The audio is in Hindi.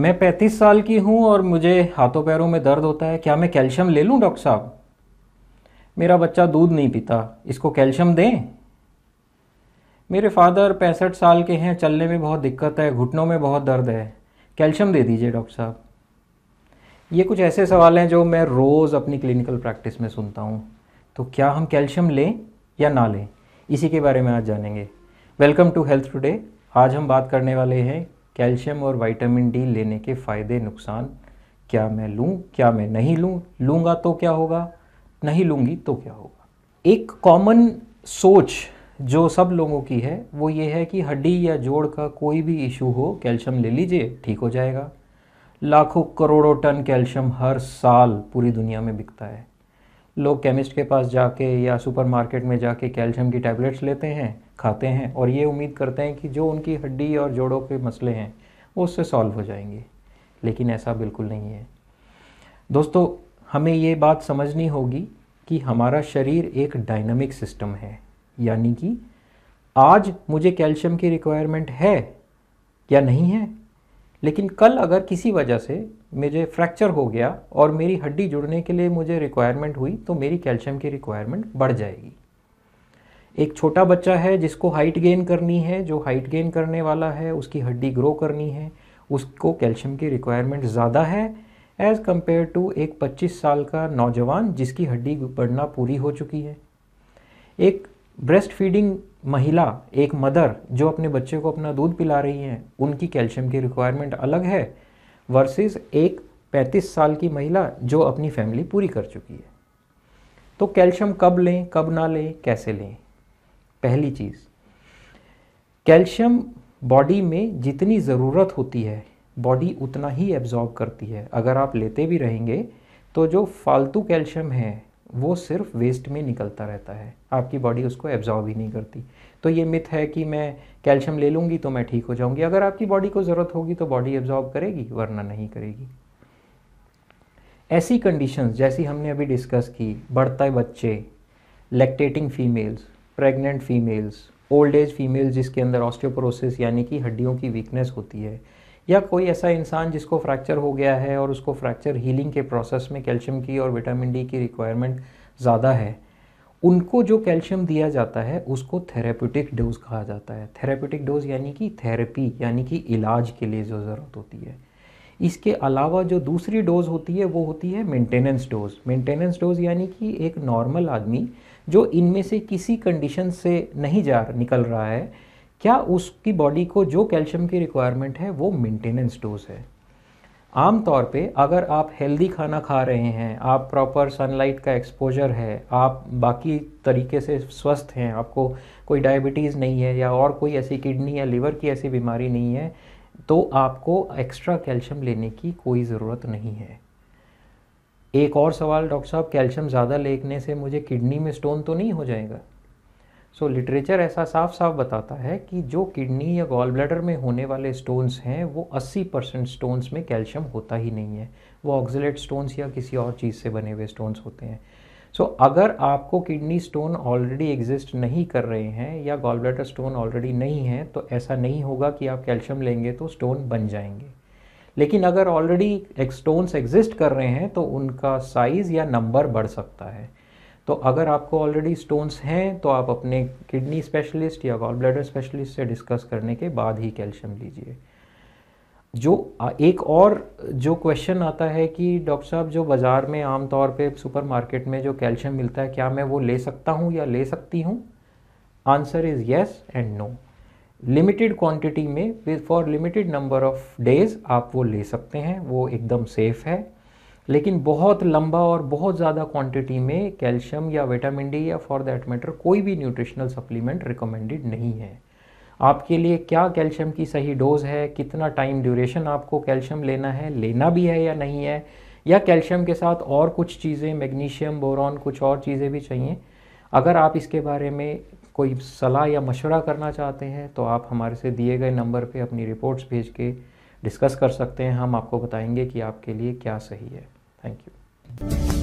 मैं पैंतीस साल की हूँ और मुझे हाथों पैरों में दर्द होता है क्या मैं कैल्शियम ले लूँ डॉक्टर साहब मेरा बच्चा दूध नहीं पीता इसको कैल्शियम दें मेरे फादर पैंसठ साल के हैं चलने में बहुत दिक्कत है घुटनों में बहुत दर्द है कैल्शियम दे दीजिए डॉक्टर साहब ये कुछ ऐसे सवाल हैं जो मैं रोज़ अपनी क्लिनिकल प्रैक्टिस में सुनता हूँ तो क्या हम कैल्शियम लें या ना लें इसी के बारे में आज जानेंगे वेलकम टू हेल्थ टुडे आज हम बात करने वाले हैं कैल्शियम और विटामिन डी लेने के फ़ायदे नुकसान क्या मैं लूँ क्या मैं नहीं लूँ लूँगा तो क्या होगा नहीं लूँगी तो क्या होगा एक कॉमन सोच जो सब लोगों की है वो ये है कि हड्डी या जोड़ का कोई भी इशू हो कैल्शियम ले लीजिए ठीक हो जाएगा लाखों करोड़ों टन कैल्शियम हर साल पूरी दुनिया में बिकता है लोग केमिस्ट के पास जाके या सुपरमार्केट में जाके कैल्शियम की टैबलेट्स लेते हैं खाते हैं और ये उम्मीद करते हैं कि जो उनकी हड्डी और जोड़ों के मसले हैं वो उससे सॉल्व हो जाएंगे लेकिन ऐसा बिल्कुल नहीं है दोस्तों हमें ये बात समझनी होगी कि हमारा शरीर एक डायनामिक सिस्टम है यानी कि आज मुझे कैल्शियम की रिक्वायरमेंट है या नहीं है लेकिन कल अगर किसी वजह से मुझे फ्रैक्चर हो गया और मेरी हड्डी जुड़ने के लिए मुझे रिक्वायरमेंट हुई तो मेरी कैल्शियम की रिक्वायरमेंट बढ़ जाएगी एक छोटा बच्चा है जिसको हाइट गेन करनी है जो हाइट गेन करने वाला है उसकी हड्डी ग्रो करनी है उसको कैल्शियम की रिक्वायरमेंट ज़्यादा है एज़ कम्पेयर टू एक 25 साल का नौजवान जिसकी हड्डी बढ़ना पूरी हो चुकी है एक ब्रेस्ट फीडिंग महिला एक मदर जो अपने बच्चे को अपना दूध पिला रही हैं उनकी कैल्शियम की रिक्वायरमेंट अलग है वर्सेस एक 35 साल की महिला जो अपनी फैमिली पूरी कर चुकी है तो कैल्शियम कब लें कब ना लें कैसे लें पहली चीज़ कैल्शियम बॉडी में जितनी ज़रूरत होती है बॉडी उतना ही एब्जॉर्ब करती है अगर आप लेते भी रहेंगे तो जो फालतू कैल्शियम है वो सिर्फ वेस्ट में निकलता रहता है आपकी बॉडी उसको एब्जॉर्ब ही नहीं करती तो ये मिथ है कि मैं कैल्शियम ले लूँगी तो मैं ठीक हो जाऊँगी अगर आपकी बॉडी को ज़रूरत होगी तो बॉडी एब्जॉर्ब करेगी वरना नहीं करेगी ऐसी कंडीशंस जैसी हमने अभी डिस्कस की बढ़ते बच्चे lactating females pregnant females old age females जिसके अंदर ऑस्टियोपोरोसिस यानी कि हड्डियों की वीकनेस होती है या कोई ऐसा इंसान जिसको फ्रैक्चर हो गया है और उसको फ्रैक्चर हीलिंग के प्रोसेस में कैल्शियम की और विटामिन डी की रिक्वायरमेंट ज़्यादा है उनको जो कैल्शियम दिया जाता है उसको थेरेप्यूटिक डोज कहा जाता है थेरेप्यूटिक डोज यानी कि थेरेपी यानी कि इलाज के लिए जो ज़रूरत होती है इसके अलावा जो दूसरी डोज़ होती है वो होती है मेंटेनेंस डोज मेंटेनेंस डोज यानी कि एक नॉर्मल आदमी जो इनमें से किसी कंडीशन से नहीं जा निकल रहा है क्या उसकी बॉडी को जो कैल्शियम की रिक्वायरमेंट है वो मेंटेनेंस डोज है आम तौर पे अगर आप हेल्दी खाना खा रहे हैं आप प्रॉपर सनलाइट का एक्सपोजर है आप बाकी तरीके से स्वस्थ हैं आपको कोई डायबिटीज़ नहीं है या और कोई ऐसी किडनी या लीवर की ऐसी बीमारी नहीं है तो आपको एक्स्ट्रा कैल्शियम लेने की कोई ज़रूरत नहीं है एक और सवाल डॉक्टर साहब कैल्शियम ज़्यादा लेने से मुझे किडनी में स्टोन तो नहीं हो जाएगा सो so, लिटरेचर ऐसा साफ साफ बताता है कि जो किडनी या गॉल ब्लैडर में होने वाले स्टोन्स हैं वो 80 परसेंट स्टोन्स में कैल्शियम होता ही नहीं है वो ऑक्जिलेट स्टोन्स या किसी और चीज़ से बने हुए स्टोन्स होते हैं सो so, अगर आपको किडनी स्टोन ऑलरेडी एग्जिस्ट नहीं कर रहे हैं या गॉल ब्लैडर स्टोन ऑलरेडी नहीं है तो ऐसा नहीं होगा कि आप कैल्शियम लेंगे तो स्टोन बन जाएंगे लेकिन अगर ऑलरेडी स्टोन्स एग्जिस्ट कर रहे हैं तो उनका साइज़ या नंबर बढ़ सकता है तो अगर आपको ऑलरेडी स्टोन्स हैं तो आप अपने किडनी स्पेशलिस्ट या गॉल ब्लैडर स्पेशलिस्ट से डिस्कस करने के बाद ही कैल्शियम लीजिए जो एक और जो क्वेश्चन आता है कि डॉक्टर साहब जो बाज़ार में आमतौर पे सुपरमार्केट में जो कैल्शियम मिलता है क्या मैं वो ले सकता हूँ या ले सकती हूँ answer is yes and no limited quantity में for limited number of days आप वो ले सकते हैं वो एकदम सेफ़ है लेकिन बहुत लंबा और बहुत ज़्यादा क्वांटिटी में कैल्शियम या विटामिन डी या फॉर दैट मैटर कोई भी न्यूट्रिशनल सप्लीमेंट रिकमेंडेड नहीं है आपके लिए क्या कैल्शियम की सही डोज है कितना टाइम ड्यूरेशन आपको कैल्शियम लेना है लेना भी है या नहीं है या कैल्शियम के साथ और कुछ चीज़ें मैग्नीशियम बोरॉन कुछ और चीज़ें भी चाहिए अगर आप इसके बारे में कोई सलाह या मशवरा करना चाहते हैं तो आप हमारे से दिए गए नंबर पर अपनी रिपोर्ट्स भेज के डिस्कस कर सकते हैं हम आपको बताएंगे कि आपके लिए क्या सही है Thank you.